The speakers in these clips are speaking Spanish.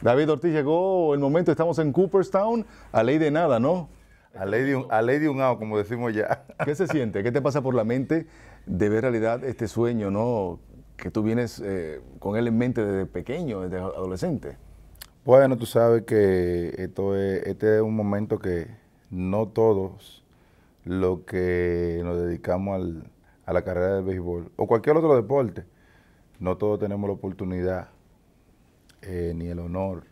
David Ortiz, llegó el momento, estamos en Cooperstown, a ley de nada, ¿no? A ley de un, a ley de un como decimos ya. ¿Qué se siente? ¿Qué te pasa por la mente de ver realidad este sueño, ¿no? Que tú vienes eh, con él en mente desde pequeño, desde adolescente. Bueno, tú sabes que esto es, este es un momento que no todos los que nos dedicamos a la carrera del béisbol o cualquier otro deporte, no todos tenemos la oportunidad eh, ni el honor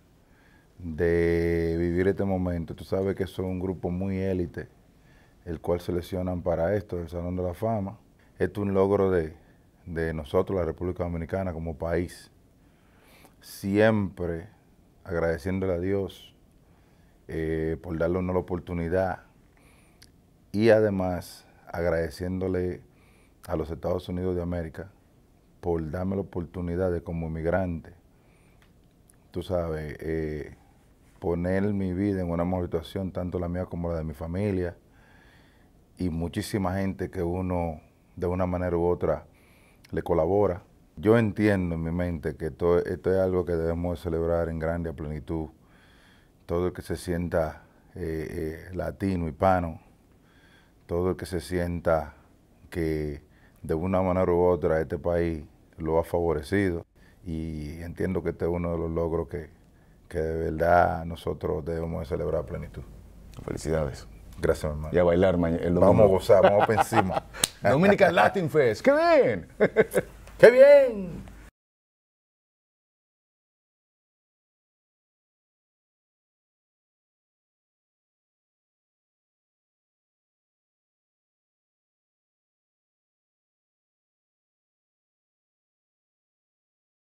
de vivir este momento. Tú sabes que son un grupo muy élite, el cual seleccionan para esto, el Salón de la Fama. Esto es un logro de, nosotros, la República Dominicana, como país. Siempre agradeciéndole a Dios eh, por darle la oportunidad y además agradeciéndole a los Estados Unidos de América por darme la oportunidad de como inmigrante tú sabes, eh, poner mi vida en una mejor situación, tanto la mía como la de mi familia, y muchísima gente que uno, de una manera u otra, le colabora. Yo entiendo en mi mente que esto es algo que debemos celebrar en grande plenitud. Todo el que se sienta eh, eh, latino, hispano, todo el que se sienta que de una manera u otra este país lo ha favorecido y entiendo que este es uno de los logros que, de verdad nosotros debemos de celebrar a plenitud. Felicidades. Gracias, hermano. Y a bailar mañana. Vamos a gozar, vamos para encima. Dominican Latin Fest. ¡Qué bien! ¡Qué bien!